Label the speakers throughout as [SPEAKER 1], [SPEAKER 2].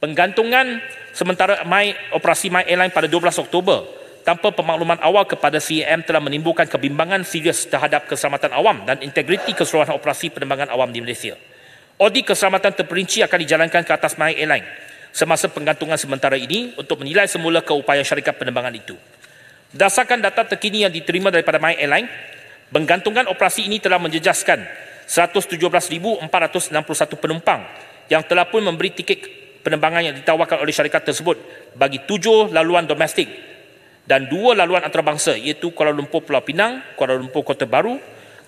[SPEAKER 1] penggantungan sementara my, operasi My Airline pada 12 Oktober tanpa pemakluman awal kepada CEM telah menimbulkan kebimbangan serius terhadap keselamatan awam dan integriti keseluruhan operasi penerbangan awam di Malaysia. Audit keselamatan terperinci akan dijalankan ke atas My Airline semasa penggantungan sementara ini untuk menilai semula keupayaan syarikat penerbangan itu. Berdasarkan data terkini yang diterima daripada My Airline, penggantungan operasi ini telah menjejaskan 117,461 penumpang yang telah pun memberi tiket penerbangan yang ditawarkan oleh syarikat tersebut bagi tujuh laluan domestik dan dua laluan antarabangsa iaitu Kuala Lumpur Pulau Pinang, Kuala Lumpur Kota Baru,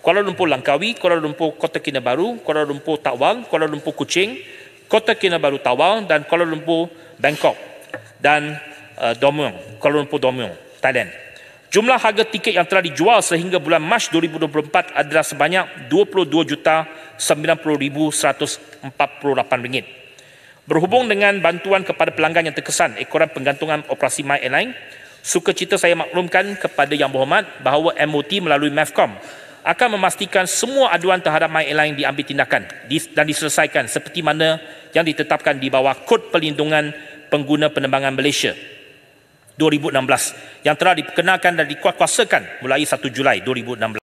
[SPEAKER 1] Kuala Lumpur Langkawi, Kuala Lumpur Kota Kinabalu, Kuala Lumpur Tawang, Kuala Lumpur Kuching, Kota Kinabalu Tawang dan Kuala Lumpur Bangkok dan uh, Domyong, Kuala Lumpur domong Thailand. Jumlah harga tiket yang telah dijual sehingga bulan Mac 2024 adalah sebanyak 22 juta 90,148 ringgit. Berhubung dengan bantuan kepada pelanggan yang terkesan ekoran penggantungan operasi My Airline, cita saya maklumkan kepada Yang Berhormat bahawa MOT melalui MEFCOM akan memastikan semua aduan terhadap My Airline diambil tindakan dan diselesaikan seperti mana yang ditetapkan di bawah Kod Pelindungan Pengguna Penerbangan Malaysia 2016 yang telah diperkenalkan dan dikuatkuasakan mulai 1 Julai 2016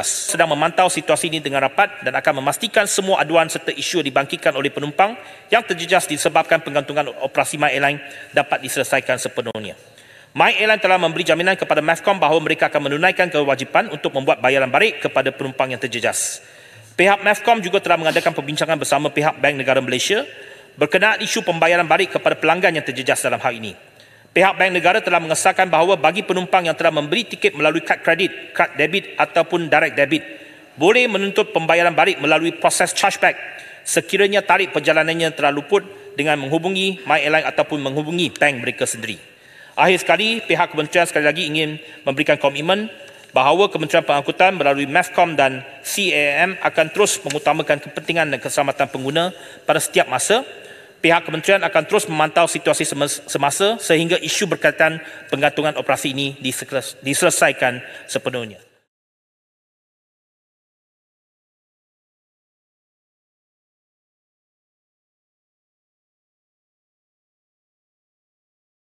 [SPEAKER 1] sedang memantau situasi ini dengan rapat dan akan memastikan semua aduan serta isu dibangkitkan oleh penumpang yang terjejas disebabkan penggantungan operasi My Airline dapat diselesaikan sepenuhnya. My Airline telah memberi jaminan kepada MAFCOM bahawa mereka akan menunaikan kewajipan untuk membuat bayaran balik kepada penumpang yang terjejas. Pihak MAFCOM juga telah mengadakan perbincangan bersama pihak Bank Negara Malaysia berkenaan isu pembayaran balik kepada pelanggan yang terjejas dalam hal ini. Pihak bank negara telah mengesahkan bahawa bagi penumpang yang telah memberi tiket melalui kad kredit, kad debit ataupun direct debit, boleh menuntut pembayaran balik melalui proses chargeback sekiranya tarikh perjalanannya telah luput dengan menghubungi My Airline ataupun menghubungi bank mereka sendiri. Akhir sekali, pihak kementerian sekali lagi ingin memberikan komitmen bahawa Kementerian Pengangkutan melalui MEFCOM dan CAM akan terus mengutamakan kepentingan dan keselamatan pengguna pada setiap masa pihak kementerian akan terus memantau situasi semasa sehingga isu berkaitan penggantungan operasi ini diselesaikan sepenuhnya.